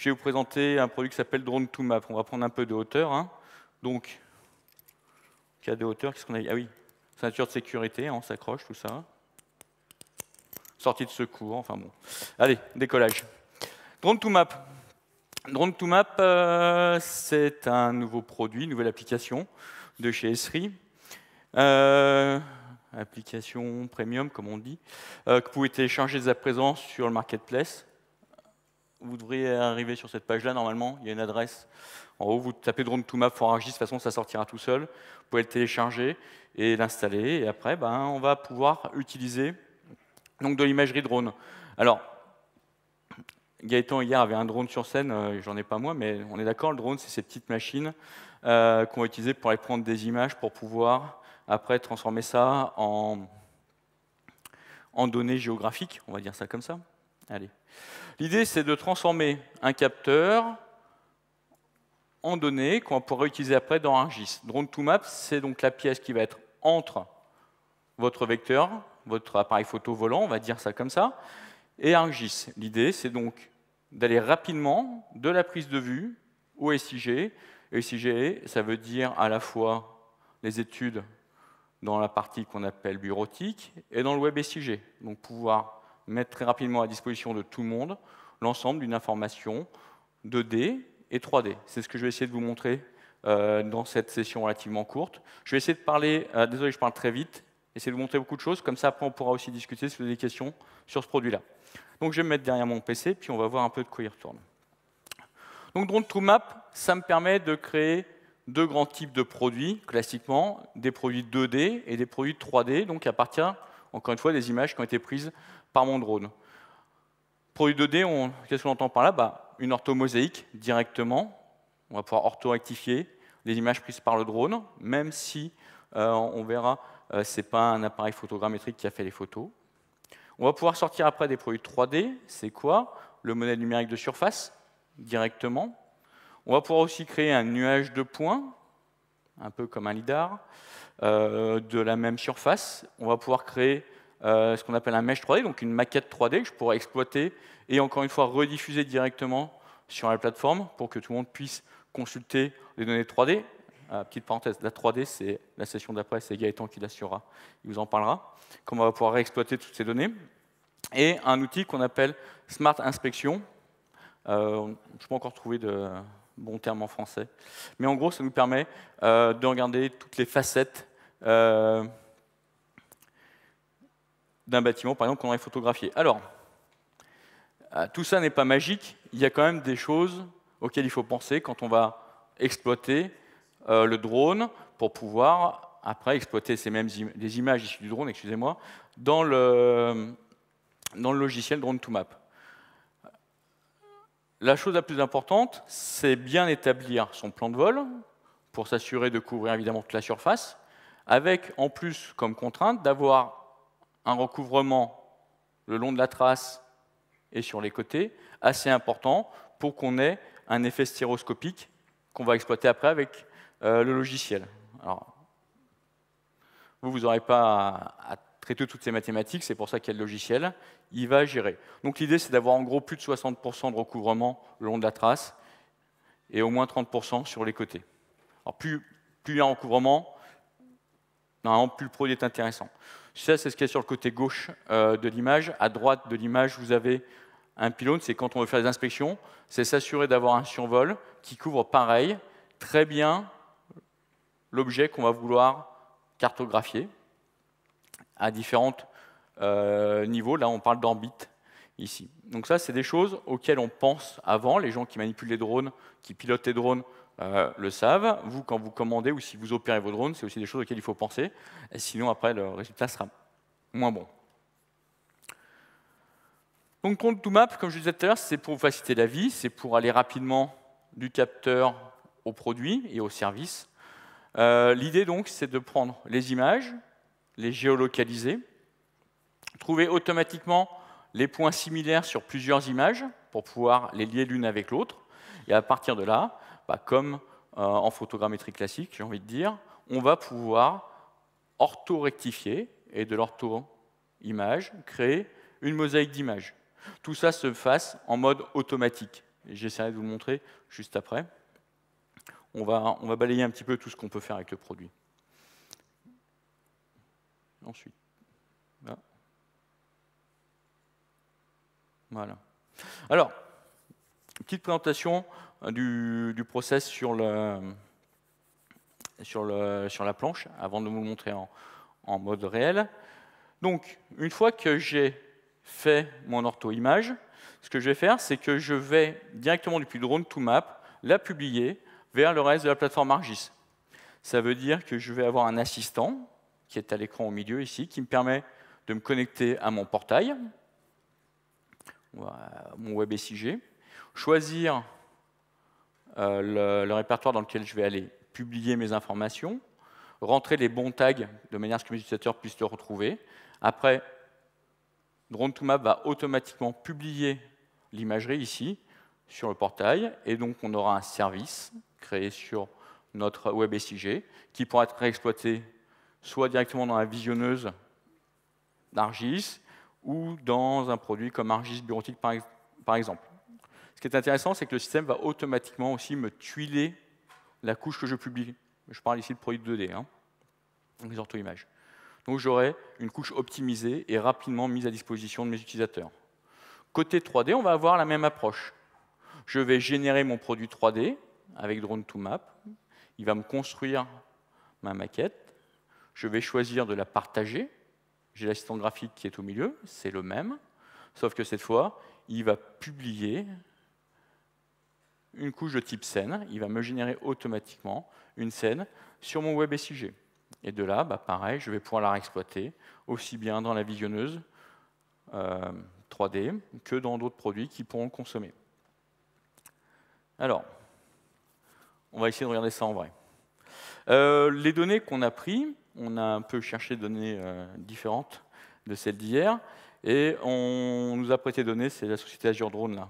Je vais vous présenter un produit qui s'appelle Drone to Map. On va prendre un peu de hauteur. Hein. Donc, a de hauteur, qu'est-ce qu'on a Ah oui, ceinture de sécurité, hein, on s'accroche, tout ça. Sortie de secours, enfin bon. Allez, décollage. Drone to Map. Drone to Map, euh, c'est un nouveau produit, une nouvelle application de chez Esri. Euh, application premium, comme on dit, euh, que vous pouvez télécharger dès à présent sur le marketplace vous devriez arriver sur cette page-là, normalement, il y a une adresse. En haut, vous tapez drone to map de toute façon, ça sortira tout seul. Vous pouvez le télécharger et l'installer, et après, ben, on va pouvoir utiliser donc, de l'imagerie drone. Alors, Gaëtan, hier, avait un drone sur scène, euh, j'en ai pas moi, mais on est d'accord, le drone, c'est ces petites machines euh, qu'on va utiliser pour aller prendre des images, pour pouvoir, après, transformer ça en, en données géographiques, on va dire ça comme ça. Allez. L'idée, c'est de transformer un capteur en données qu'on pourra utiliser après dans un Drone to map, c'est donc la pièce qui va être entre votre vecteur, votre appareil photo volant, on va dire ça comme ça, et un L'idée, c'est donc d'aller rapidement de la prise de vue au SIG. SIG, ça veut dire à la fois les études dans la partie qu'on appelle bureautique et dans le web SIG. Donc pouvoir mettre très rapidement à disposition de tout le monde l'ensemble d'une information 2D et 3D. C'est ce que je vais essayer de vous montrer euh, dans cette session relativement courte. Je vais essayer de parler, euh, désolé je parle très vite, essayer de vous montrer beaucoup de choses, comme ça après on pourra aussi discuter si vous avez des questions sur ce produit-là. Donc je vais me mettre derrière mon PC, puis on va voir un peu de quoi il retourne. Donc Drone 2 Map, ça me permet de créer deux grands types de produits, classiquement, des produits 2D et des produits 3D, donc à partir encore une fois, des images qui ont été prises par mon drone. Produit 2D, qu'est-ce qu'on entend par là bah, Une orthomosaïque directement. On va pouvoir orthorectifier les images prises par le drone, même si euh, on verra, que euh, ce n'est pas un appareil photogrammétrique qui a fait les photos. On va pouvoir sortir après des produits 3D. C'est quoi Le modèle numérique de surface, directement. On va pouvoir aussi créer un nuage de points un peu comme un lidar, euh, de la même surface. On va pouvoir créer euh, ce qu'on appelle un mesh 3D, donc une maquette 3D que je pourrais exploiter et encore une fois rediffuser directement sur la plateforme pour que tout le monde puisse consulter les données 3D. Euh, petite parenthèse, la 3D, c'est la session d'après, c'est Gaëtan qui l'assurera, il vous en parlera, comment on va pouvoir exploiter toutes ces données. Et un outil qu'on appelle Smart Inspection. je peux pas encore trouver de, bon terme en français. Mais en gros, ça nous permet euh, de regarder toutes les facettes euh, d'un bâtiment, par exemple, qu'on aurait photographié. Alors, ah, tout ça n'est pas magique, il y a quand même des choses auxquelles il faut penser quand on va exploiter euh, le drone pour pouvoir après exploiter ces mêmes les images issues du drone, excusez-moi, dans le, dans le logiciel Drone 2 Map la chose la plus importante, c'est bien établir son plan de vol pour s'assurer de couvrir évidemment toute la surface, avec en plus comme contrainte d'avoir un recouvrement le long de la trace et sur les côtés assez important pour qu'on ait un effet stéroscopique qu'on va exploiter après avec euh, le logiciel. Alors, vous, vous n'aurez pas à toutes ces mathématiques, c'est pour ça qu'il y a le logiciel, il va gérer. Donc l'idée, c'est d'avoir en gros plus de 60% de recouvrement le long de la trace et au moins 30% sur les côtés. Alors plus, plus il y a un recouvrement, normalement, plus le produit est intéressant. Ça, c'est ce qu'il y a sur le côté gauche euh, de l'image. À droite de l'image, vous avez un pylône, c'est quand on veut faire des inspections, c'est s'assurer d'avoir un survol qui couvre pareil, très bien l'objet qu'on va vouloir cartographier, à différents euh, niveaux. Là, on parle d'orbite ici. Donc ça, c'est des choses auxquelles on pense avant. Les gens qui manipulent les drones, qui pilotent les drones, euh, le savent. Vous, quand vous commandez ou si vous opérez vos drones, c'est aussi des choses auxquelles il faut penser. Et sinon, après, le résultat sera moins bon. Donc, compte to map, comme je disais tout à l'heure, c'est pour vous faciliter la vie, c'est pour aller rapidement du capteur au produit et au service. Euh, l'idée, donc, c'est de prendre les images, les géolocaliser, trouver automatiquement les points similaires sur plusieurs images pour pouvoir les lier l'une avec l'autre. Et à partir de là, bah, comme euh, en photogrammétrie classique, j'ai envie de dire, on va pouvoir orthorectifier et de l'ortho-image créer une mosaïque d'images. Tout ça se fasse en mode automatique. J'essaierai de vous le montrer juste après. On va, on va balayer un petit peu tout ce qu'on peut faire avec le produit ensuite. Voilà. Alors, petite présentation euh, du, process sur, la planche, avant de vous le montrer en, en mode réel. Donc, une fois que j'ai fait mon ortho-image, ce que je vais faire, c'est que je vais directement depuis Drone to Map la publier vers le reste de la plateforme Argis. Ça veut dire que je vais avoir un assistant qui est à l'écran au milieu ici, qui me permet de me connecter à mon portail, mon WebSIG, choisir euh, le, répertoire dans lequel je vais aller publier mes informations, rentrer les bons tags de manière à ce que mes utilisateurs puissent le retrouver. Après, Drone2Map va automatiquement publier l'imagerie ici sur le portail, et donc on aura un service créé sur notre WebSIG qui pourra être exploité soit directement dans la visionneuse d'Argis ou dans un produit comme Argis bureautique par, par exemple. Ce qui est intéressant, c'est que le système va automatiquement aussi me tuiler la couche que je publie. Je parle ici de produits 2D, hein, les ortho-images. Donc j'aurai une couche optimisée et rapidement mise à disposition de mes utilisateurs. Côté 3D, on va avoir la même approche. Je vais générer mon produit 3D avec Drone 2 Map. Il va me construire ma maquette je vais choisir de la partager. J'ai l'assistant graphique qui est au milieu, c'est le même, sauf que cette fois, il va publier une couche de type scène, il va me générer automatiquement une scène sur mon web SIG. Et de là, bah, pareil, je vais pouvoir la réexploiter aussi bien dans la visionneuse 3D euh, que dans d'autres produits qui pourront le consommer. Alors, on va essayer de regarder ça en vrai. Euh, les données qu'on a prises, on a un peu cherché des données euh, différentes de celles d'hier, et on nous a prêté des données, c'est la société Azure Drone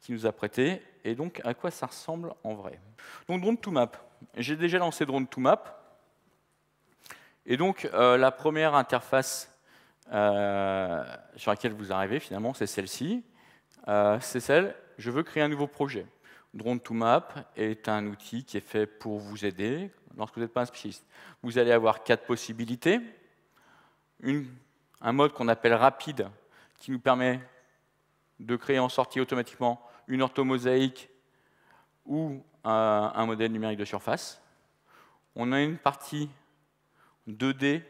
qui nous a prêté, et donc à quoi ça ressemble en vrai. Donc Drone to Map, j'ai déjà lancé Drone to Map, et donc euh, la première interface euh, sur laquelle vous arrivez finalement, c'est celle-ci, c'est celle, je veux créer un nouveau projet. Drone to Map est un outil qui est fait pour vous aider, lorsque vous n'êtes pas un spécialiste. Vous allez avoir quatre possibilités. un mode qu'on appelle rapide, qui nous permet de créer en sortie automatiquement une orthomosaïque ou un, modèle numérique de surface. On a une partie 2D,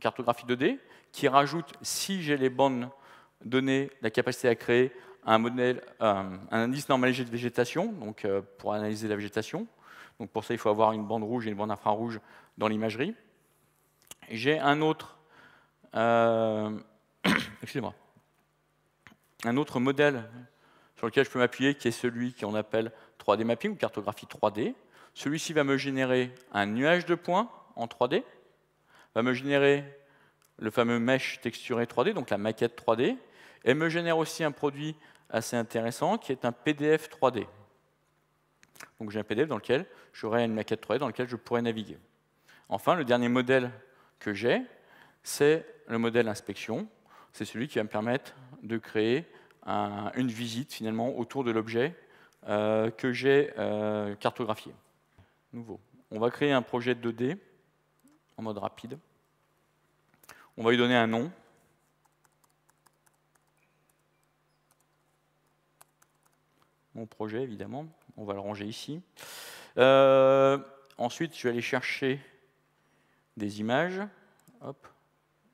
cartographie 2D, qui rajoute, si j'ai les bandes données, la capacité à créer un modèle, euh, un indice normalisé de végétation, donc euh, pour analyser la végétation. Donc pour ça, il faut avoir une bande rouge et une bande infrarouge dans l'imagerie. J'ai un autre, euh, un autre modèle sur lequel je peux m'appuyer, qui est celui qu'on appelle 3D mapping ou cartographie 3D. Celui-ci va me générer un nuage de points en 3D, va me générer le fameux mesh texturé 3D, donc la maquette 3D, et me génère aussi un produit assez intéressant qui est un PDF 3D. Donc j'ai un PDF dans lequel j'aurai une maquette 3D dans lequel je pourrais naviguer. Enfin, le dernier modèle que j'ai, c'est le modèle inspection. C'est celui qui va me permettre de créer une visite finalement autour de l'objet euh, que j'ai euh, cartographié. Nouveau. On va créer un projet 2D en mode rapide. On va lui donner un nom, mon projet, évidemment. On va le ranger ici. Euh, ensuite, je vais aller chercher des images. Hop,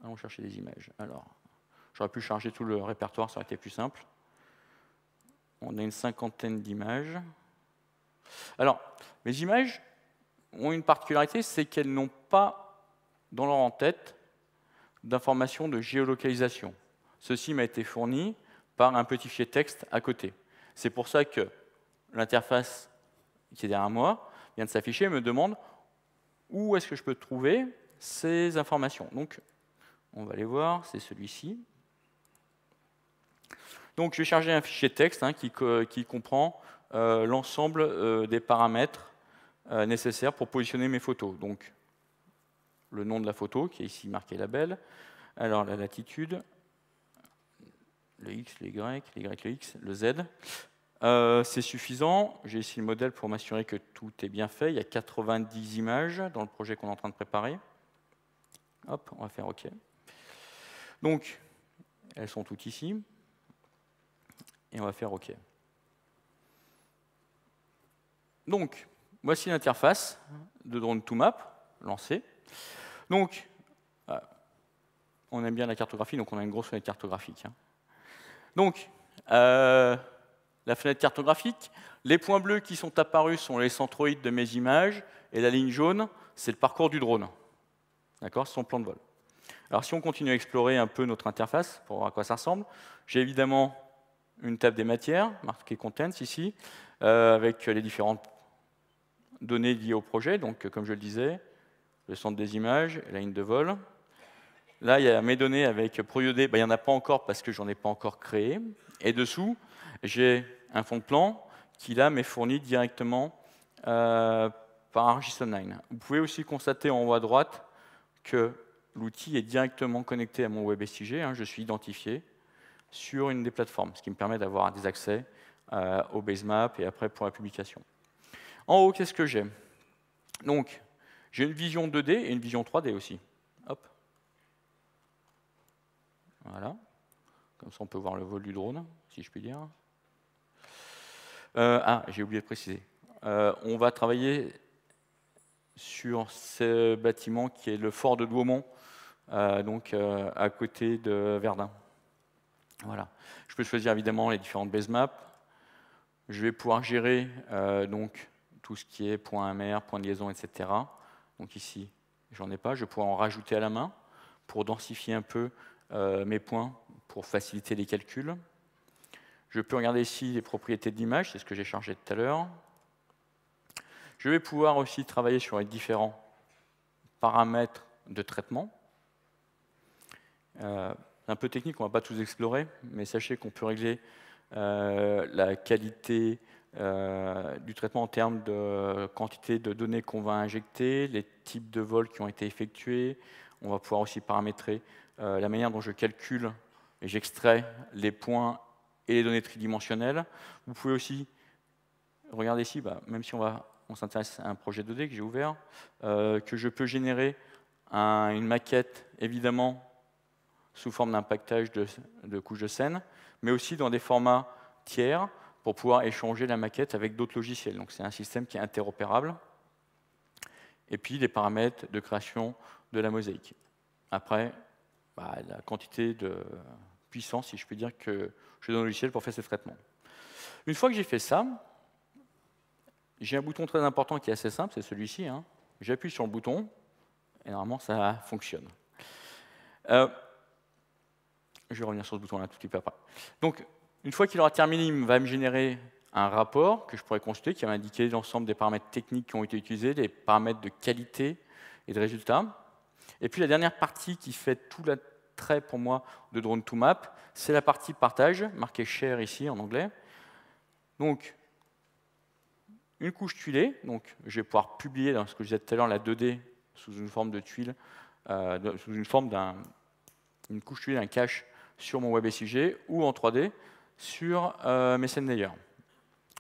allons chercher des images. Alors, j'aurais pu charger tout le répertoire, ça aurait été plus simple. On a une cinquantaine d'images. Alors, mes images ont une particularité, c'est qu'elles n'ont pas dans leur en-tête d'informations de géolocalisation. Ceci m'a été fourni par un petit fichier texte à côté. C'est pour ça que l'interface qui est derrière moi vient de s'afficher et me demande où est-ce que je peux trouver ces informations. Donc, on va aller voir, c'est celui-ci. Donc, je vais charger un fichier texte hein, qui, comprend euh, l'ensemble euh, des paramètres euh, nécessaires pour positionner mes photos. Donc, le nom de la photo, qui est ici marqué label, alors la latitude, le x, le y, le y, le x, le z. Euh, c'est suffisant. J'ai ici le modèle pour m'assurer que tout est bien fait. Il y a 90 images dans le projet qu'on est en train de préparer. Hop, on va faire OK. Donc, elles sont toutes ici. Et on va faire OK. Donc, voici l'interface de drone to map lancée. Donc, euh, on aime bien la cartographie, donc on a une grosse fenêtre cartographique. Hein. Donc, euh, la fenêtre cartographique, les points bleus qui sont apparus sont les centroïdes de mes images, et la ligne jaune, c'est le parcours du drone. D'accord C'est son plan de vol. Alors si on continue à explorer un peu notre interface, pour voir à quoi ça ressemble, j'ai évidemment une table des matières, marquée contents ici, euh, avec les différentes données liées au projet, donc comme je le disais, le centre des images, la ligne de vol, Là, il y a mes données avec ProIoD, ben, il n'y en a pas encore parce que n'en ai pas encore créé. Et dessous, j'ai un fond de plan qui, là, m'est fourni directement euh, par par online. Vous pouvez aussi constater en haut à droite que l'outil est directement connecté à mon WebSIG. Hein. je suis identifié sur une des plateformes, ce qui me permet d'avoir des accès euh, au Basemap et après pour la publication. En haut, qu'est-ce que j'ai Donc, j'ai une vision 2D et une vision 3D aussi. Voilà. Comme ça, on peut voir le vol du drone, si je puis dire. Euh, ah, j'ai oublié de préciser. Euh, on va travailler sur ce bâtiment qui est le fort de Douaumont, euh, donc à côté de Verdun. Voilà. Je peux choisir évidemment les différentes base maps. Je vais pouvoir gérer donc tout ce qui est point MR, point de liaison, etc. Donc ici, j'en ai pas. Je vais pouvoir en rajouter à la main pour densifier un peu euh, mes points pour faciliter les calculs. Je peux regarder ici les propriétés d'image, c'est ce que j'ai chargé tout à l'heure. Je vais pouvoir aussi travailler sur les différents paramètres de traitement. Euh, un peu technique, on ne va pas tous explorer, mais sachez qu'on peut régler euh, la qualité euh, du traitement en termes de quantité de données qu'on va injecter, les types de vols qui ont été effectués. On va pouvoir aussi paramétrer euh, la manière dont je calcule et j'extrais les points et les données tridimensionnelles. Vous pouvez aussi regarder ici, bah, même si on, va, on s'intéresse à un projet 2D que j'ai ouvert, euh, que je peux générer une maquette, évidemment, sous forme d'un pactage de, couches de scène, mais aussi dans des formats tiers pour pouvoir échanger la maquette avec d'autres logiciels. Donc c'est un système qui est interopérable. Et puis des paramètres de création de la mosaïque. Après, bah, la quantité de puissance, si je puis dire, que je donne au logiciel pour faire ce traitement. Une fois que j'ai fait ça, j'ai un bouton très important qui est assez simple, c'est celui-ci. Hein. J'appuie sur le bouton, et normalement ça fonctionne. Euh, je vais revenir sur ce bouton-là tout petit peu après. Donc, une fois qu'il aura terminé, il va me générer un rapport que je pourrais consulter qui va indiquer l'ensemble des paramètres techniques qui ont été utilisés, les paramètres de qualité et de résultats. Et puis la dernière partie qui fait tout l'attrait pour moi de Drone to Map, c'est la partie partage, marquée share ici en anglais. Donc, une couche tuilée, donc je vais pouvoir publier dans ce que je disais tout à l'heure, la 2D sous une forme de tuile, euh, sous une forme d'une couche tuilée, d'un cache sur mon WebSIG ou en 3D sur euh, mes euh, layer.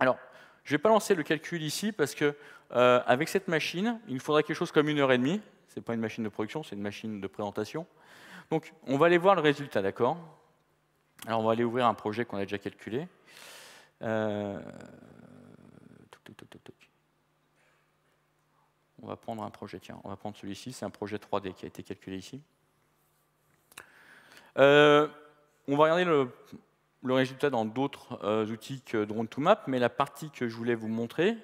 Alors, je ne vais pas lancer le calcul ici parce que euh, avec cette machine, il me faudrait quelque chose comme une heure et demie ce n'est pas une machine de production, c'est une machine de présentation. Donc, on va aller voir le résultat, d'accord Alors, on va aller ouvrir un projet qu'on a déjà calculé. Euh, on va prendre un projet, tiens, on va prendre celui-ci, c'est un projet 3D qui a été calculé ici. Euh, on va regarder le, résultat dans d'autres euh, outils que Drone2Map, mais la partie que je voulais vous montrer,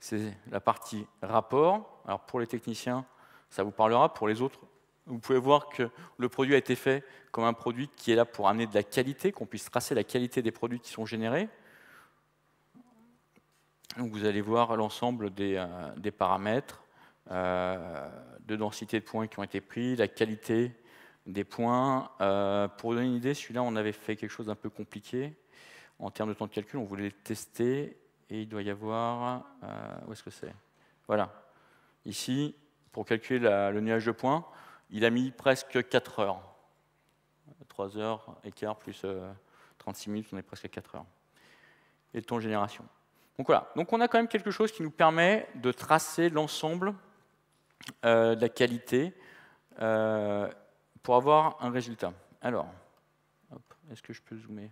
c'est la partie rapport. Alors pour les techniciens, ça vous parlera. Pour les autres, vous pouvez voir que le produit a été fait comme un produit qui est là pour amener de la qualité, qu'on puisse tracer la qualité des produits qui sont générés. Donc vous allez voir l'ensemble des, euh, paramètres euh, de densité de points qui ont été pris, la qualité des points. Euh, pour vous donner une idée, celui-là, on avait fait quelque chose d'un peu compliqué en termes de temps de calcul. On voulait le tester et il doit y avoir... où est-ce que c'est Voilà. Ici, pour calculer le nuage de points, il a mis presque 4 heures. 3 heures et quart plus 36 euh, minutes, on est presque à 4 heures. Et le temps de génération. Donc voilà, donc on a quand même quelque chose qui nous permet de tracer l'ensemble euh, de la qualité euh, pour avoir un résultat. Alors, est-ce que je peux zoomer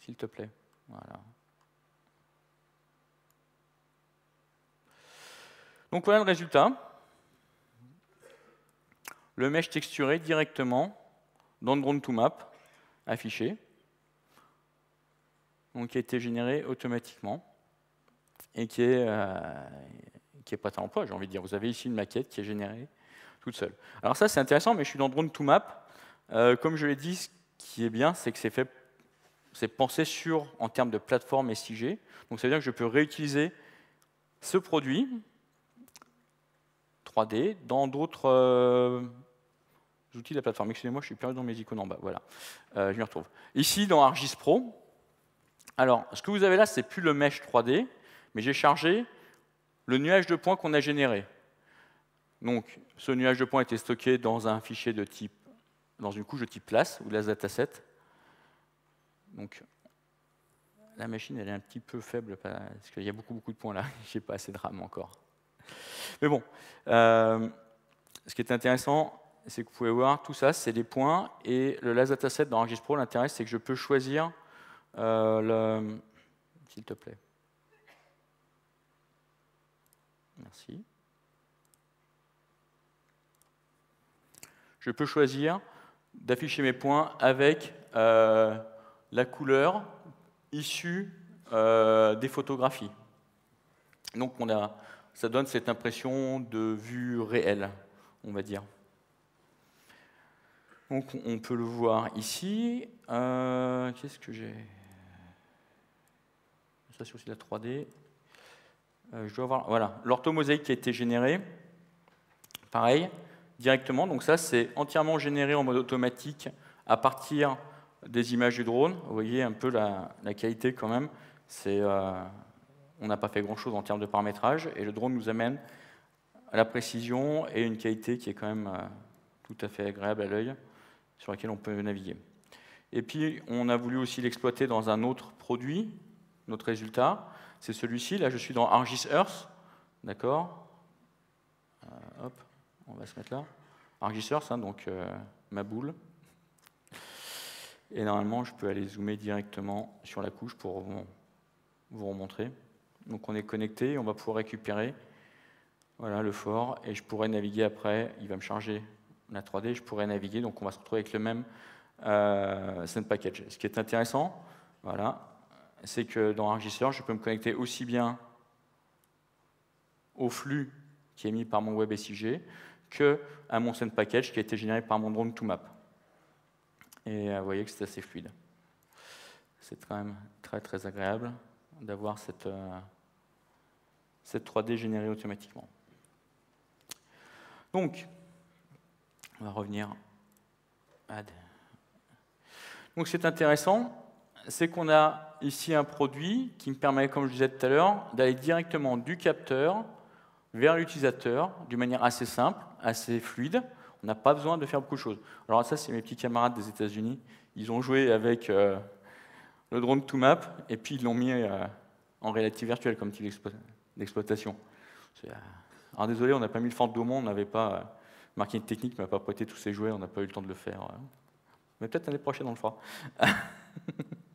S'il te plaît. Voilà. Donc voilà le résultat. Le mesh texturé directement dans Drone 2 map affiché, donc qui a été généré automatiquement et qui est, pas euh, qui est prêt à l'emploi, j'ai envie de dire. Vous avez ici une maquette qui est générée toute seule. Alors ça, c'est intéressant, mais je suis dans Drone 2 Map. Euh, comme je l'ai dit, ce qui est bien, c'est que c'est fait c'est pensé sur en termes de plateforme SIG. Donc ça veut dire que je peux réutiliser ce produit 3D, dans d'autres euh, outils de la plateforme. Excusez-moi, je suis perdu dans mes icônes en bas. Voilà, euh, je m'y retrouve. Ici, dans Argis Pro, alors, ce que vous avez là, c'est plus le mesh 3D, mais j'ai chargé le nuage de points qu'on a généré. Donc, ce nuage de points était stocké dans un fichier de type, dans une couche de type place ou la dataset. Donc, la machine, elle est un petit peu faible parce qu'il y a beaucoup, beaucoup de points là. J'ai pas assez de RAM encore. Mais bon, euh, ce qui est intéressant, c'est que vous pouvez voir, tout ça, c'est des points, et le last dataset dans ArcGIS Pro, l'intérêt, c'est que je peux choisir euh, le... S'il te plaît. Merci. Je peux choisir d'afficher mes points avec euh, la couleur issue des photographies. Donc on a ça donne cette impression de vue réelle, on va dire. Donc on peut le voir ici. Euh, qu'est-ce que j'ai Ça c'est aussi la 3D. Euh, je dois avoir voilà l'orthomosaïque qui a été générée. Pareil directement. Donc ça c'est entièrement généré en mode automatique à partir des images du drone. Vous voyez un peu la, qualité quand même. C'est euh, on n'a pas fait grand-chose en termes de paramétrage, et le drone nous amène à la précision et une qualité qui est quand même euh, tout à fait agréable à l'œil, sur laquelle on peut naviguer. Et puis, on a voulu aussi l'exploiter dans un autre produit, notre résultat, c'est celui-ci. Là, je suis dans Argis Earth, d'accord euh, Hop, on va se mettre là. Argis Earth, hein, donc euh, ma boule. Et normalement, je peux aller zoomer directement sur la couche pour vous, vous remontrer. Donc on est connecté, on va pouvoir récupérer voilà, le fort, et je pourrais naviguer après, il va me charger la 3D, je pourrais naviguer, donc on va se retrouver avec le même euh, send package. Ce qui est intéressant, voilà, c'est que dans Argisor, je peux me connecter aussi bien au flux qui est mis par mon web que à mon send package qui a été généré par mon drone to map. Et euh, vous voyez que c'est assez fluide. C'est quand même très très agréable d'avoir cette... Euh, cette 3D généré automatiquement. Donc, on va revenir à... Donc c'est intéressant, c'est qu'on a ici un produit qui me permet, comme je disais tout à l'heure, d'aller directement du capteur vers l'utilisateur d'une manière assez simple, assez fluide. On n'a pas besoin de faire beaucoup de choses. Alors ça, c'est mes petits camarades des États-Unis. Ils ont joué avec euh, le drone to map et puis ils l'ont mis euh, en réalité virtuelle, comme tu l'exposais d'exploitation. Euh, Alors ah, désolé, on n'a pas mis le monde on n'avait pas. Euh, marqué une technique on n'a pas prêté tous ces jouets, on n'a pas eu le temps de le faire. Euh. Mais peut-être l'année prochaine, on le fera.